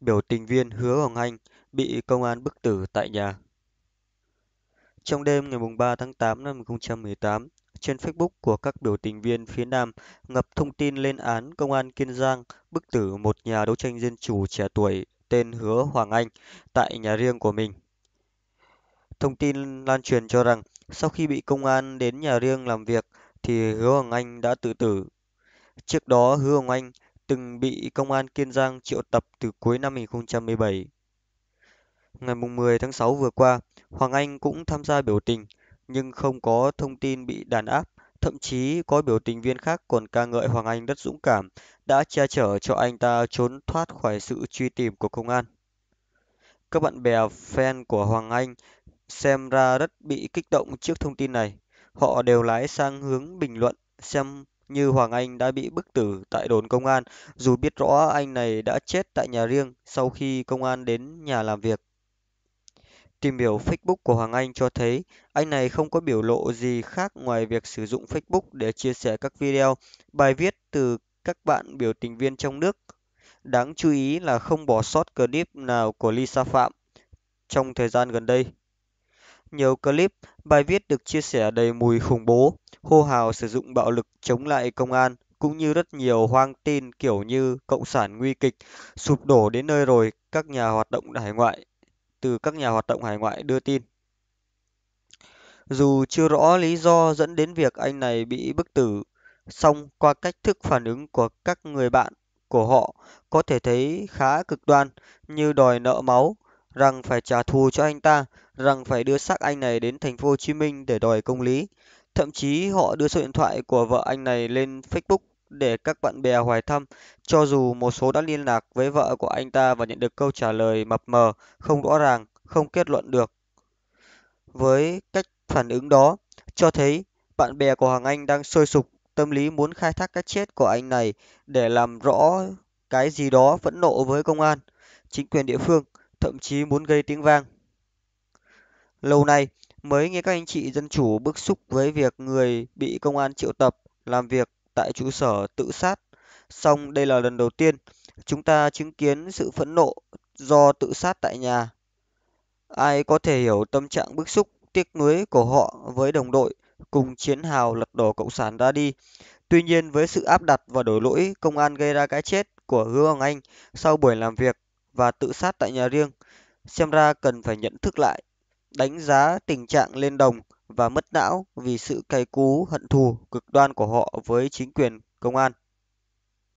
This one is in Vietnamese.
biểu tình viên Hứa Hoàng Anh bị công an bức tử tại nhà. Trong đêm ngày 3 tháng 8 năm 2018, trên Facebook của các biểu tình viên phía Nam ngập thông tin lên án công an Kiên Giang bức tử một nhà đấu tranh dân chủ trẻ tuổi tên Hứa Hoàng Anh tại nhà riêng của mình. Thông tin lan truyền cho rằng sau khi bị công an đến nhà riêng làm việc thì Hứa Hoàng Anh đã tự tử. Trước đó Hứa Hoàng Anh từng bị công an Kiên Giang triệu tập từ cuối năm 2017. Ngày 10 tháng 6 vừa qua, Hoàng Anh cũng tham gia biểu tình, nhưng không có thông tin bị đàn áp. Thậm chí có biểu tình viên khác còn ca ngợi Hoàng Anh rất dũng cảm, đã che chở cho anh ta trốn thoát khỏi sự truy tìm của công an. Các bạn bè fan của Hoàng Anh xem ra rất bị kích động trước thông tin này. Họ đều lái sang hướng bình luận xem như Hoàng Anh đã bị bức tử tại đồn công an, dù biết rõ anh này đã chết tại nhà riêng sau khi công an đến nhà làm việc. Tìm hiểu Facebook của Hoàng Anh cho thấy anh này không có biểu lộ gì khác ngoài việc sử dụng Facebook để chia sẻ các video, bài viết từ các bạn biểu tình viên trong nước. Đáng chú ý là không bỏ sót clip nào của Lisa Phạm trong thời gian gần đây nhiều clip bài viết được chia sẻ đầy mùi khủng bố hô hào sử dụng bạo lực chống lại công an cũng như rất nhiều hoang tin kiểu như cộng sản nguy kịch sụp đổ đến nơi rồi các nhà hoạt động hải ngoại từ các nhà hoạt động hải ngoại đưa tin dù chưa rõ lý do dẫn đến việc anh này bị bức tử song qua cách thức phản ứng của các người bạn của họ có thể thấy khá cực đoan như đòi nợ máu rằng phải trả thù cho anh ta, rằng phải đưa xác anh này đến thành phố Hồ Chí Minh để đòi công lý. Thậm chí họ đưa số điện thoại của vợ anh này lên Facebook để các bạn bè hoài thăm, cho dù một số đã liên lạc với vợ của anh ta và nhận được câu trả lời mập mờ, không rõ ràng, không kết luận được. Với cách phản ứng đó, cho thấy bạn bè của Hoàng Anh đang sôi sục, tâm lý muốn khai thác cái chết của anh này để làm rõ cái gì đó phẫn nộ với công an, chính quyền địa phương thậm chí muốn gây tiếng vang lâu nay mới nghe các anh chị dân chủ bức xúc với việc người bị công an triệu tập làm việc tại trụ sở tự sát song đây là lần đầu tiên chúng ta chứng kiến sự phẫn nộ do tự sát tại nhà ai có thể hiểu tâm trạng bức xúc tiếc nuối của họ với đồng đội cùng chiến hào lật đổ cộng sản ra đi tuy nhiên với sự áp đặt và đổ lỗi công an gây ra cái chết của hứa hoàng anh sau buổi làm việc và tự sát tại nhà riêng xem ra cần phải nhận thức lại đánh giá tình trạng lên đồng và mất não vì sự cay cú hận thù cực đoan của họ với chính quyền công an